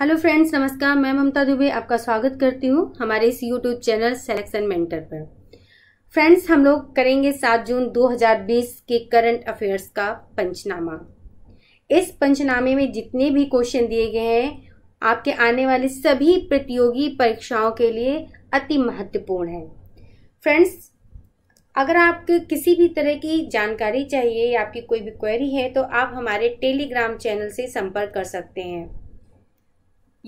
hello friends नमस्कार मैं ममता दुबे आपका स्वागत करती हूँ हमारे इस यूट्यूब चैनल सेलेक्शन मेंटर पर फ्रेंड्स हम लोग करेंगे 7 जून 2020 के करंट अफेयर्स का पंचनामा इस पंचनामे में जितने भी क्वेश्चन दिए गए हैं आपके आने वाले सभी प्रतियोगी परीक्षाओं के लिए अति महत्वपूर्ण है फ्रेंड्स अगर आपके किसी भी तरह की जानकारी चाहिए या आपकी कोई भी क्वेरी है तो आप हमारे टेलीग्राम चैनल से संपर्क कर सकते हैं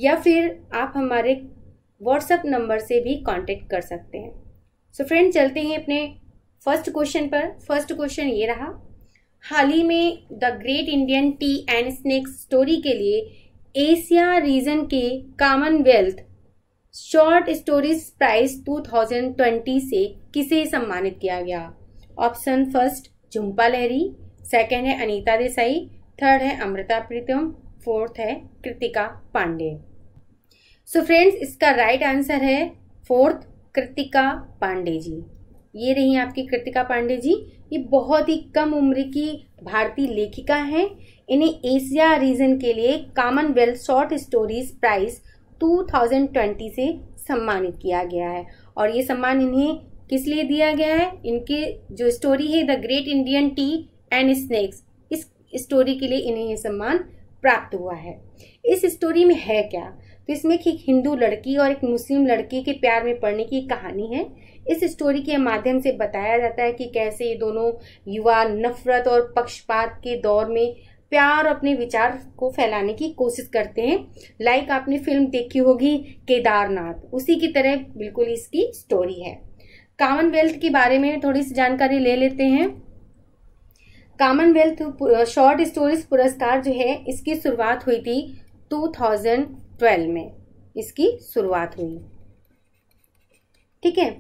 या फिर आप हमारे व्हाट्सएप नंबर से भी कांटेक्ट कर सकते हैं सो so फ्रेंड चलते हैं अपने फर्स्ट क्वेश्चन पर फर्स्ट क्वेश्चन ये रहा हाल ही में the great Indian tea and snacks story के लिए एशिया रीजन के कॉमनवेल्थ शॉर्ट स्टोरीज प्राइज 2020 से किसे सम्मानित किया गया option first Jhumpa Lahiri second है अनीता देसाई थर्ड है अमृता प्रीतम फोर्थ है Kritika Pandey so so friends इसका राइट right आंसर है फोर्थ कृतिका पांडे जी ये रही आपकी कृतिका पांडे जी ये बहुत ही कम उम्र की भारतीय लेखिका हैं इन्हें एशिया रीजन के लिए कॉमनवेल्थ शॉर्ट स्टोरीज प्राइज 2020 से सम्मानित किया गया है और ये सम्मान इन्हें किस लिए दिया गया है इनके जो स्टोरी है the great Indian tea and snacks इस स्टोरी के लिए इन्हें ये सम्मान प्राप्त हुआ है इस स्टोरी में है क्या तो इसमें एक हिंदू लड़की और एक मुस्लिम लड़की के प्यार में पड़ने की कहानी है इस स्टोरी के माध्यम से बताया जाता है कि कैसे ये दोनों युवा नफरत और पक्षपात के दौर में प्यार अपने विचार को फैलाने की कोशिश करते हैं लाइक आपने फिल्म देखी होगी केदारनाथ उसी की तरह बिल्कुल इसकी स्टोरी है कॉमनवेल्थ के बारे में थोड़ी सी जानकारी ले लेते हैं कॉमनवेल्थ शॉर्ट स्टोरीज पुरस्कार जो है इसकी शुरुआत हुई थी 2000 ट्वेल्व में इसकी शुरुआत हुई ठीक है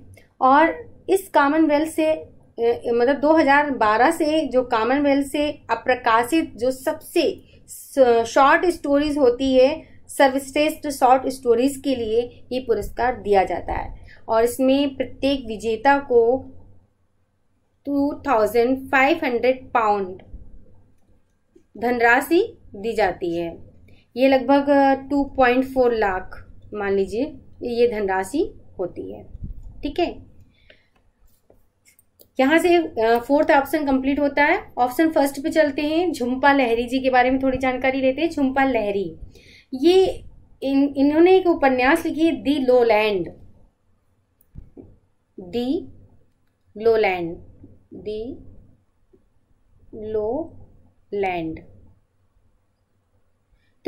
और इस कॉमनवेल्थ से मतलब 2012 से जो कॉमनवेल्थ से अप्रकाशित जो सबसे शॉर्ट स्टोरीज होती है सर्वश्रेष्ठ शॉर्ट स्टोरीज के लिए ये पुरस्कार दिया जाता है और इसमें प्रत्येक विजेता को 2500 पाउंड धनराशि दी जाती है ये लगभग टू पॉइंट फोर लाख मान लीजिए ये धनराशि होती है ठीक है यहाँ से फोर्थ ऑप्शन कंप्लीट होता है ऑप्शन फर्स्ट पे चलते हैं झुम्पा लहरी जी के बारे में थोड़ी जानकारी लेते हैं झुम्पा लहरी ये इन इन्होंने एक उपन्यास लिखी है the lowland the lowland the lowland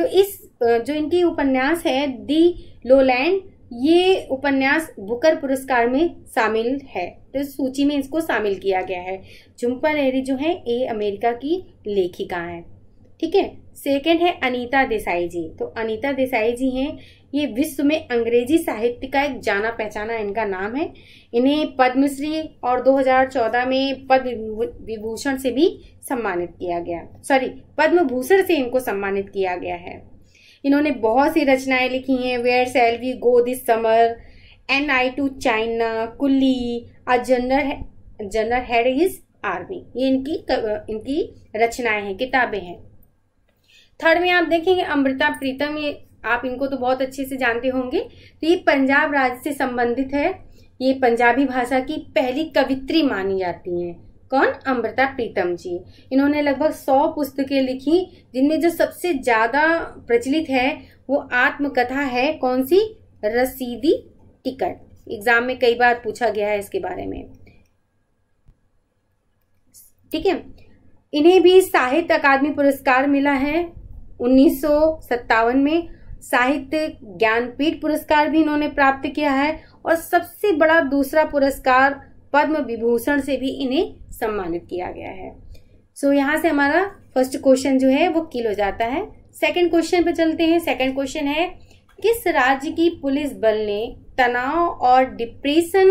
तो इस जो इनकी उपन्यास है दी लोलैंड ये उपन्यास बुकर पुरस्कार में शामिल है तो इस सूची में इसको शामिल किया गया है झुम्पा लहरी जो है ए अमेरिका की लेखिका है ठीक है सेकेंड है अनीता देसाई जी तो अनीता देसाई जी हैं ये विश्व में अंग्रेजी साहित्य का एक जाना पहचाना इनका नाम है इन्हें पद्मश्री और 2014 में पद्म विभूषण से भी सम्मानित किया गया सॉरी पद्म भूषण से इनको सम्मानित किया गया है इन्होंने बहुत सी रचनाएं लिखी हैं where shall we go this summer an I to China coolie a general general head is army ये इनकी इनकी रचनाएं हैं किताबें हैं थर्ड में आप देखेंगे अमृता प्रीतम ये आप इनको तो बहुत अच्छे से जानते होंगे तो ये पंजाब राज्य से संबंधित है ये पंजाबी भाषा की पहली कवित्री मानी जाती हैं कौन अमृता प्रीतम जी इन्होंने लगभग सौ पुस्तकें लिखी जिनमें जो सबसे ज़्यादा प्रचलित है वो आत्मकथा है कौन सी रसीदी टिकट एग्जाम में कई बार पूछा गया है इसके बारे में ठीक है इन्हें भी साहित्य अकादमी पुरस्कार मिला है उन्नीस में साहित्य ज्ञानपीठ पुरस्कार भी इन्होंने प्राप्त किया है और सबसे बड़ा दूसरा पुरस्कार पद्म विभूषण से भी इन्हें सम्मानित किया गया है सो so, यहाँ से हमारा फर्स्ट क्वेश्चन जो है वो किल हो जाता है सेकंड क्वेश्चन पर चलते हैं सेकंड क्वेश्चन है किस राज्य की पुलिस बल ने तनाव और डिप्रेशन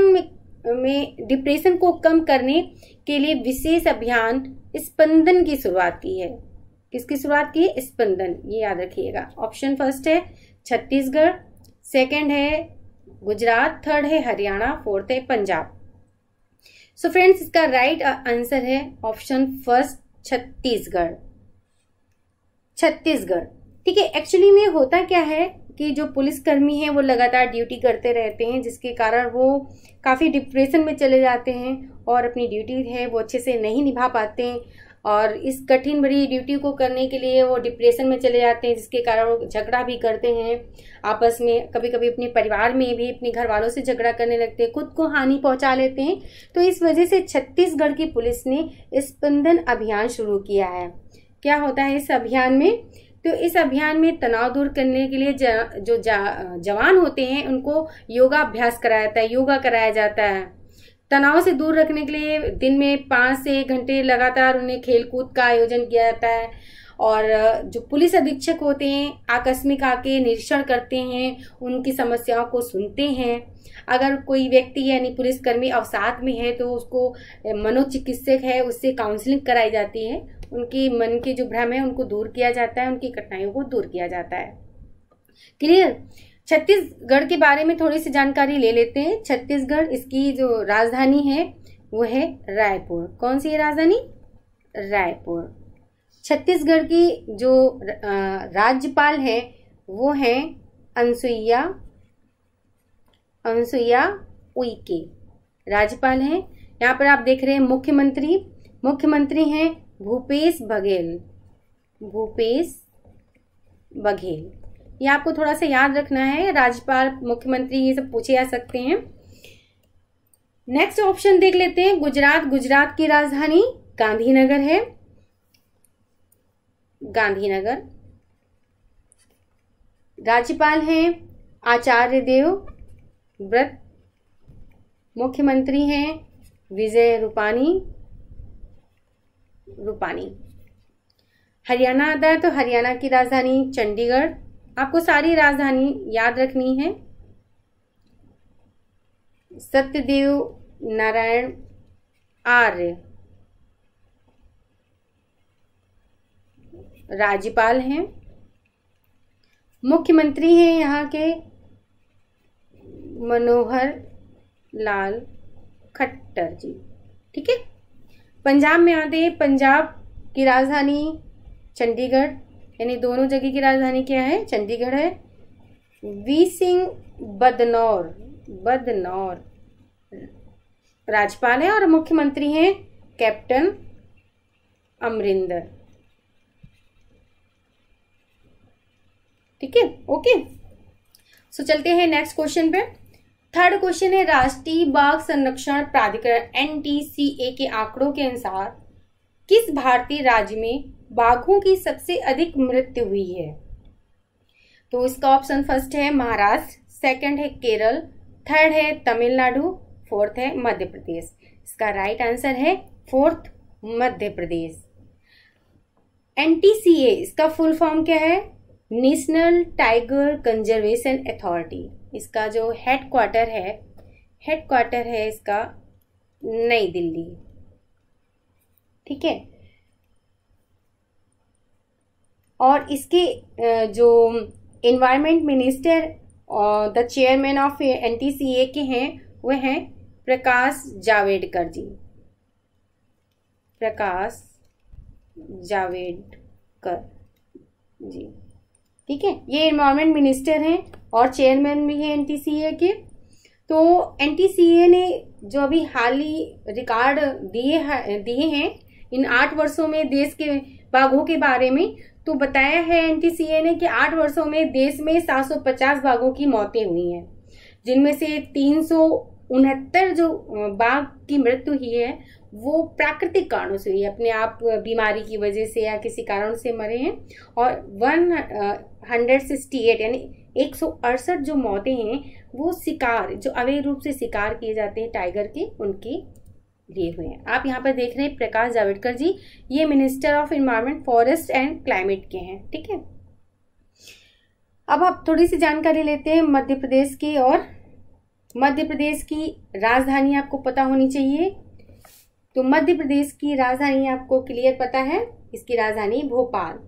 में डिप्रेशन को कम करने के लिए विशेष अभियान स्पंदन की शुरुआत की है किसकी शुरुआत की स्पंदन ये याद रखिएगा ऑप्शन फर्स्ट है छत्तीसगढ़ सेकंड है गुजरात थर्ड है हरियाणा फोर्थ है पंजाब सो so फ्रेंड्स इसका राइट right आंसर uh, है ऑप्शन फर्स्ट छत्तीसगढ़ छत्तीसगढ़ ठीक है एक्चुअली में होता क्या है कि जो पुलिसकर्मी हैं वो लगातार ड्यूटी करते रहते हैं जिसके कारण वो काफ़ी डिप्रेशन में चले जाते हैं और अपनी ड्यूटी है वो अच्छे से नहीं निभा पाते हैं और इस कठिन भरी ड्यूटी को करने के लिए वो डिप्रेशन में चले जाते हैं जिसके कारण वो झगड़ा भी करते हैं आपस में कभी कभी अपने परिवार में भी अपने घर वालों से झगड़ा करने लगते हैं खुद को हानि पहुंचा लेते हैं तो इस वजह से छत्तीसगढ़ की पुलिस ने स्पंदन अभियान शुरू किया है क्या होता है इस अभियान में तो इस अभियान में तनाव दूर करने के लिए जो जा, जवान होते हैं उनको योगाभ्यास कराया जाता है योगा कराया जाता है तनाव से दूर रखने के लिए दिन में पाँच से एक घंटे लगातार उन्हें खेलकूद का आयोजन किया जाता है और जो पुलिस अधीक्षक होते हैं आकस्मिक आके निरीक्षण करते हैं उनकी समस्याओं को सुनते हैं अगर कोई व्यक्ति यानी पुलिसकर्मी अवसाद में है तो उसको मनोचिकित्सक है उससे काउंसलिंग कराई जाती है उनके मन के जो भ्रम है उनको दूर किया जाता है उनकी कठिनाइयों को दूर किया जाता है क्लियर छत्तीसगढ़ के बारे में थोड़ी सी जानकारी ले लेते हैं छत्तीसगढ़ इसकी जो राजधानी है वो है रायपुर कौन सी है राजधानी रायपुर छत्तीसगढ़ की जो राज्यपाल है वो हैं अनसुईया अनसुईया उइके राज्यपाल हैं यहाँ पर आप देख रहे हैं मुख्यमंत्री मुख्यमंत्री हैं भूपेश बघेल भूपेश बघेल ये आपको थोड़ा सा याद रखना है राज्यपाल मुख्यमंत्री ये सब पूछे जा सकते हैं नेक्स्ट ऑप्शन देख लेते हैं गुजरात गुजरात की राजधानी गांधीनगर है गांधीनगर राज्यपाल हैं आचार्य देव व्रत मुख्यमंत्री हैं विजय रूपानी रूपानी हरियाणा आता है तो हरियाणा की राजधानी चंडीगढ़ आपको सारी राजधानी याद रखनी है सत्यदेव नारायण आर्य राज्यपाल हैं मुख्यमंत्री हैं यहाँ के मनोहर लाल खट्टर जी ठीक है पंजाब में आते हैं पंजाब की राजधानी चंडीगढ़ यानी दोनों जगह की राजधानी क्या है चंडीगढ़ है वी सिंह बदनौर बदनौर राज्यपाल है और मुख्यमंत्री हैं कैप्टन अमरिंदर ठीक है ओके सो चलते हैं नेक्स्ट क्वेश्चन पे थर्ड क्वेश्चन है राष्ट्रीय बाघ संरक्षण प्राधिकरण एनटीसीए के आंकड़ों के अनुसार किस भारतीय राज्य में बाघों की सबसे अधिक मृत्यु हुई है तो इसका ऑप्शन फर्स्ट है महाराष्ट्र सेकंड है केरल थर्ड है तमिलनाडु फोर्थ है मध्य प्रदेश इसका राइट आंसर है फोर्थ मध्य प्रदेश एन इसका फुल फॉर्म क्या है नेशनल टाइगर कंजर्वेशन अथॉरिटी इसका जो हेड क्वार्टर है हेड क्वार्टर है इसका नई दिल्ली ठीक है और इसके जो इन्वायरमेंट मिनिस्टर और द चेयरमैन ऑफ एन के हैं वे हैं प्रकाश जावेडकर जी प्रकाश जावेडकर जी ठीक है ये इन्वायरमेंट मिनिस्टर हैं और चेयरमैन भी हैं एन के तो एन ने जो अभी हाल ही रिकॉर्ड दिए दिए हैं इन आठ वर्षों में देश के बाघों के बारे में तो बताया है एनटीसीए ने कि आठ वर्षों में देश में 750 बाघों की मौतें हुई हैं जिनमें से तीन उनहत्तर जो बाघ की मृत्यु हुई है वो प्राकृतिक कारणों से हुई है अपने आप बीमारी की वजह से या किसी कारण से मरे हैं और वन हंड्रेड सिक्सटी एट यानी एक सौ अड़सठ जो मौतें हैं वो शिकार जो अवैध रूप से शिकार किए जाते हैं टाइगर के उनकी लिए हुए हैं आप यहाँ पर देख रहे हैं प्रकाश जावड़ेकर जी ये minister of environment forest and climate के हैं ठीक है अब आप थोड़ी सी जानकारी लेते हैं मध्य प्रदेश की और मध्य प्रदेश की राजधानी आपको पता होनी चाहिए तो मध्य प्रदेश की राजधानी आपको क्लियर पता है इसकी राजधानी भोपाल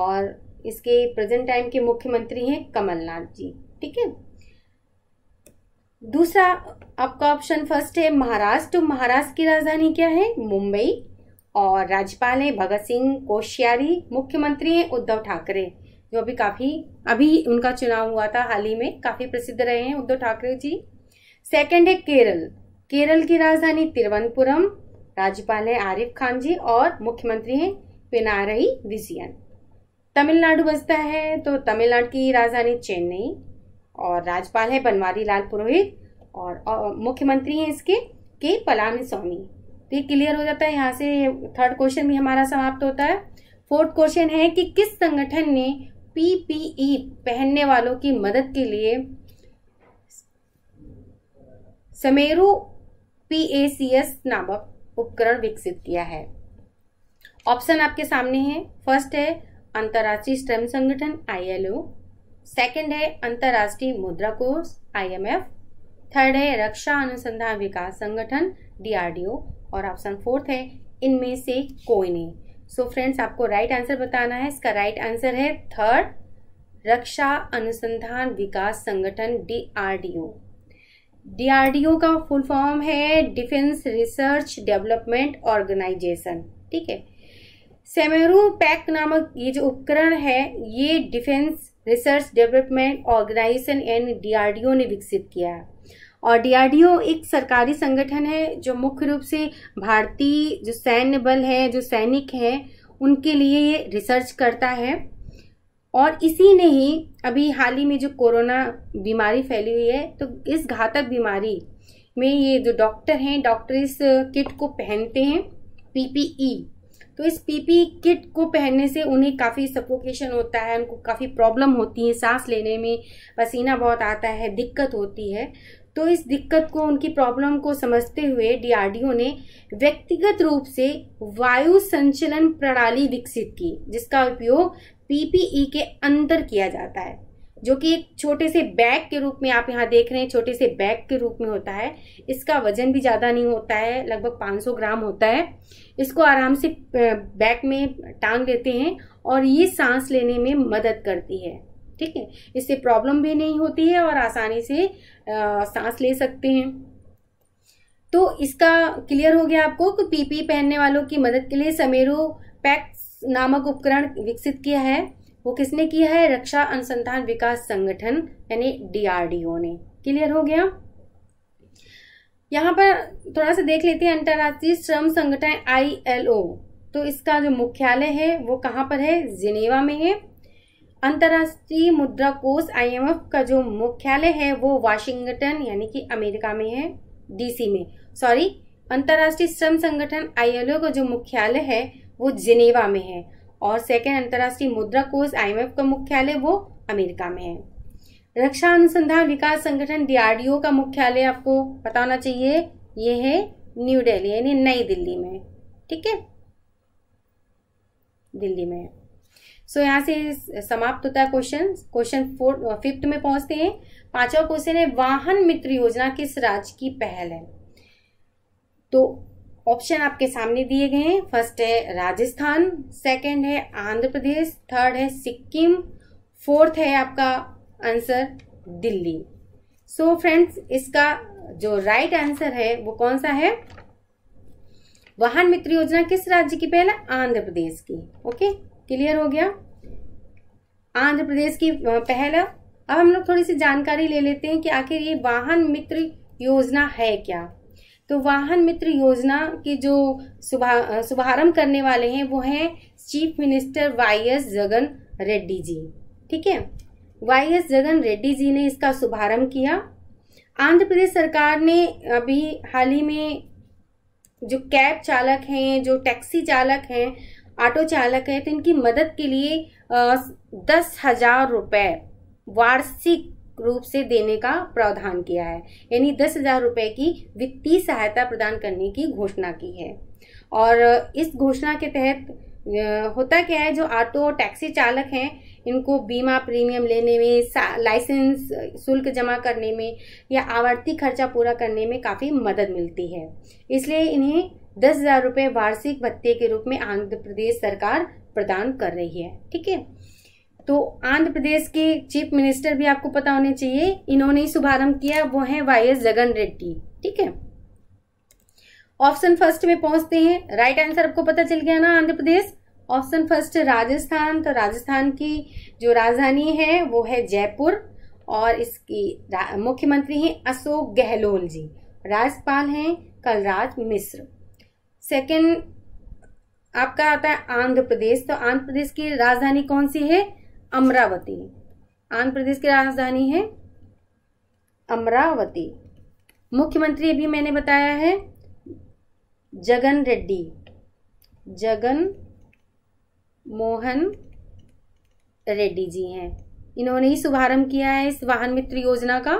और इसके प्रेजेंट टाइम के मुख्यमंत्री हैं कमलनाथ जी ठीक है दूसरा आपका ऑप्शन फर्स्ट है महाराष्ट्र महाराष्ट्र की राजधानी क्या है मुंबई और राज्यपाल है भगत सिंह कोश्यारी मुख्यमंत्री हैं उद्धव ठाकरे जो अभी काफ़ी अभी उनका चुनाव हुआ था हाल ही में काफ़ी प्रसिद्ध रहे हैं उद्धव ठाकरे जी सेकंड है केरल केरल की राजधानी तिरुवनंतपुरम राज्यपाल है आरिफ खान जी और मुख्यमंत्री हैं पिनारई विजयन तमिलनाडु बसता है तो तमिलनाडु की राजधानी चेन्नई और राज्यपाल है बनवारी लाल पुरोहित और, और मुख्यमंत्री हैं इसके के पलामी स्वामी तो ये क्लियर हो जाता है यहाँ से थर्ड क्वेश्चन भी हमारा समाप्त होता है फोर्थ क्वेश्चन है कि किस संगठन ने पीपीई e पहनने वालों की मदद के लिए समेरू पीएसीएस नामक उपकरण विकसित किया है ऑप्शन आपके सामने है फर्स्ट है अंतर्राष्ट्रीय श्रम संगठन आईएलओ सेकंड है अंतर्राष्ट्रीय मुद्रा कोष आईएमएफ थर्ड है रक्षा अनुसंधान विकास संगठन डीआरडीओ और ऑप्शन फोर्थ है इनमें से कोई नहीं सो so फ्रेंड्स आपको राइट right आंसर बताना है इसका राइट right आंसर है third Raksha Anusandhan Vikas Sangathan DRDO DRDO का फुल फॉर्म है डिफेंस रिसर्च डेवलपमेंट ऑर्गेनाइजेशन ठीक है सेमेरू पैक नामक ये जो उपकरण है ये defence research development organisation and DRDO ने विकसित किया है और डीआरडीओ एक सरकारी संगठन है जो मुख्य रूप से भारतीय जो सैन्य बल है जो सैनिक हैं उनके लिए ये रिसर्च करता है और इसी ने ही अभी हाल ही में जो कोरोना बीमारी फैली हुई है तो इस घातक बीमारी में ये जो डॉक्टर हैं डॉक्टर इस किट को पहनते हैं पीपीई तो इस पीपी किट को पहनने से उन्हें काफ़ी सफोकेशन होता है उनको काफ़ी प्रॉब्लम होती है सांस लेने में पसीना बहुत आता है दिक्कत होती है तो इस दिक्कत को उनकी प्रॉब्लम को समझते हुए डीआरडीओ ने व्यक्तिगत रूप से वायु संचलन प्रणाली विकसित की जिसका उपयोग पीपीई e के अंदर किया जाता है जो कि एक छोटे से बैग के रूप में आप यहाँ देख रहे हैं छोटे से बैग के रूप में होता है इसका वजन भी ज़्यादा नहीं होता है लगभग 500 ग्राम होता है इसको आराम से बैग में टांग देते हैं और ये सांस लेने में मदद करती है ठीक है इससे प्रॉब्लम भी नहीं होती है और आसानी से आ, सांस ले सकते हैं तो इसका क्लियर हो गया आपको कि पीपी पहनने वालों की मदद के लिए समेरो पैक्स नामक उपकरण विकसित किया है वो किसने किया है रक्षा अनुसंधान विकास संगठन यानी डीआरडीओ ने क्लियर हो गया यहाँ पर थोड़ा सा देख लेते हैं अंतर्राष्ट्रीय श्रम संगठन आईएलओ तो इसका जो मुख्यालय है वो कहाँ पर है जिनेवा में है अंतर्राष्ट्रीय मुद्रा कोष आईएमएफ का जो मुख्यालय है वो वाशिंगटन यानी कि अमेरिका में है डीसी में सॉरी अंतर्राष्ट्रीय श्रम संगठन आईएलओ का जो मुख्यालय है वो जिनेवा में है और सेकेंड अंतर्राष्ट्रीय मुद्रा कोष आई का मुख्यालय वो अमेरिका में है रक्षा अनुसंधान विकास संगठन डीआरडीओ का मुख्यालय आपको पता होना चाहिए ये है न्यू दिल्ली यानी नई दिल्ली में ठीक है दिल्ली में सो so, यहाँ से समाप्त होता है क्वेश्चन क्वेश्चन फोर्थ फिफ्थ में पहुंचते हैं पांचवा क्वेश्चन है वाहन मित्र योजना किस राज्य की पहल है तो ऑप्शन आपके सामने दिए गए हैं फर्स्ट है राजस्थान सेकंड है आंध्र प्रदेश थर्ड है सिक्किम फोर्थ है आपका answer Delhi so so friends इसका जो राइट right आंसर है वो कौन सा है वाहन मित्र योजना किस राज्य की पहला आंध्र प्रदेश की ओके क्लियर हो गया आंध्र प्रदेश की पहला अब हम लोग थोड़ी सी जानकारी ले लेते हैं कि आखिर ये वाहन मित्र योजना है क्या तो वाहन मित्र योजना के जो शुभा शुभारम्भ करने वाले हैं वो हैं chief minister Y S Jagan Reddy ji ठीक है वाई एस जगन रेड्डी जी ने इसका शुभारंभ किया आंध्र प्रदेश सरकार ने अभी हाल ही में जो कैब चालक हैं जो टैक्सी चालक हैं ऑटो चालक हैं तो इनकी मदद के लिए दस हजार रुपये वार्षिक रूप से देने का प्रावधान किया है यानी दस हजार रुपये की वित्तीय सहायता प्रदान करने की घोषणा की है और इस घोषणा के तहत होता क्या है जो ऑटो और टैक्सी चालक हैं इनको बीमा प्रीमियम लेने में लाइसेंस शुल्क जमा करने में या आवर्ती खर्चा पूरा करने में काफ़ी मदद मिलती है इसलिए इन्हें दस हज़ार रुपये वार्षिक भत्ते के रूप में आंध्र प्रदेश सरकार प्रदान कर रही है ठीक है तो आंध्र प्रदेश के चीफ मिनिस्टर भी आपको पता होने चाहिए इन्होंने ही शुभारंभ किया वो है वाई एस जगन रेड्डी ठीक है ऑप्शन फर्स्ट में पहुंचते हैं राइट आंसर आपको पता चल गया ना आंध्र प्रदेश ऑप्शन फर्स्ट राजस्थान तो राजस्थान की जो राजधानी है वो है जयपुर और इसकी मुख्यमंत्री हैं अशोक गहलोत जी राज्यपाल हैं कलराज मिश्र सेकंड आपका आता है आंध्र प्रदेश तो आंध्र प्रदेश की राजधानी कौन सी है अमरावती आंध्र प्रदेश की राजधानी है अमरावती मुख्यमंत्री अभी मैंने बताया है जगन रेड्डी जगन मोहन रेड्डी जी हैं इन्होंने ही शुभारंभ किया है इस वाहन मित्र योजना का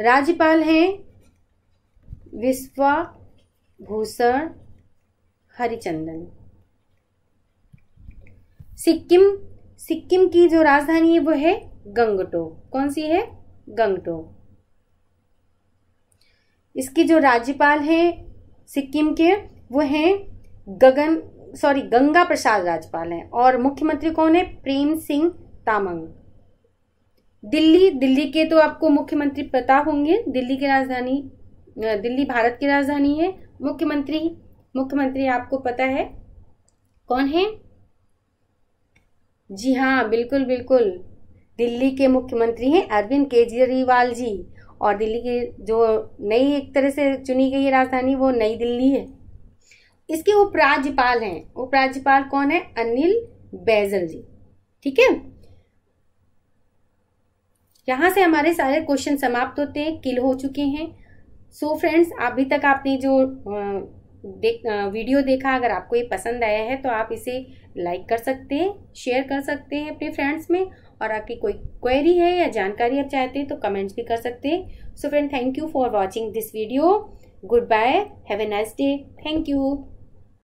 राज्यपाल हैं विश्वा भूषण हरिचंदन सिक्किम सिक्किम की जो राजधानी है वो है गंगटोक कौन सी है गंगटोक इसके जो राज्यपाल हैं सिक्किम के वो हैं गगन सॉरी गंगा प्रसाद राज्यपाल हैं और मुख्यमंत्री कौन है प्रेम सिंह तामंग दिल्ली दिल्ली के तो आपको मुख्यमंत्री पता होंगे दिल्ली की राजधानी दिल्ली भारत की राजधानी है मुख्यमंत्री मुख्यमंत्री आपको पता है कौन है जी हाँ बिल्कुल बिल्कुल दिल्ली के मुख्यमंत्री हैं अरविंद केजरीवाल जी और दिल्ली की जो नई एक तरह से चुनी गई है राजधानी वो नई दिल्ली है इसके उपराज्यपाल हैं उपराज्यपाल कौन है अनिल बैजल जी ठीक है यहाँ से हमारे सारे क्वेश्चन समाप्त होते हैं किल हो चुके हैं सो so फ्रेंड्स अभी तक आपने जो आ, देख वीडियो देखा अगर आपको ये पसंद आया है तो आप इसे लाइक कर सकते हैं शेयर कर सकते हैं अपने फ्रेंड्स में और आपकी कोई क्वेरी है या जानकारी आप चाहते हैं तो कमेंट्स भी कर सकते हैं so friend thank you for watching this video goodbye have a nice day thank you